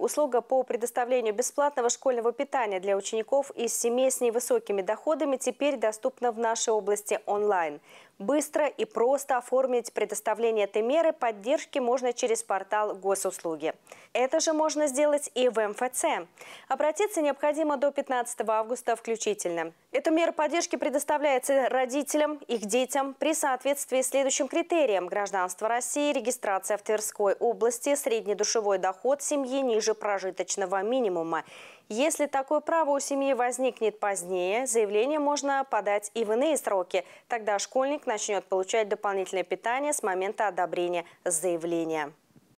Услуга по предоставлению бесплатного школьного питания для учеников из семей с невысокими доходами теперь доступна в нашей области онлайн. Быстро и просто оформить предоставление этой меры поддержки можно через портал госуслуги. Это же можно сделать и в МФЦ. Обратиться необходимо до 15 августа включительно. Эту меру поддержки предоставляется родителям, их детям при соответствии следующим критериям – гражданство России, регистрация в Тверской области, средний душевой доход семьи ниже ниже прожиточного минимума. Если такое право у семьи возникнет позднее, заявление можно подать и в иные сроки. Тогда школьник начнет получать дополнительное питание с момента одобрения заявления.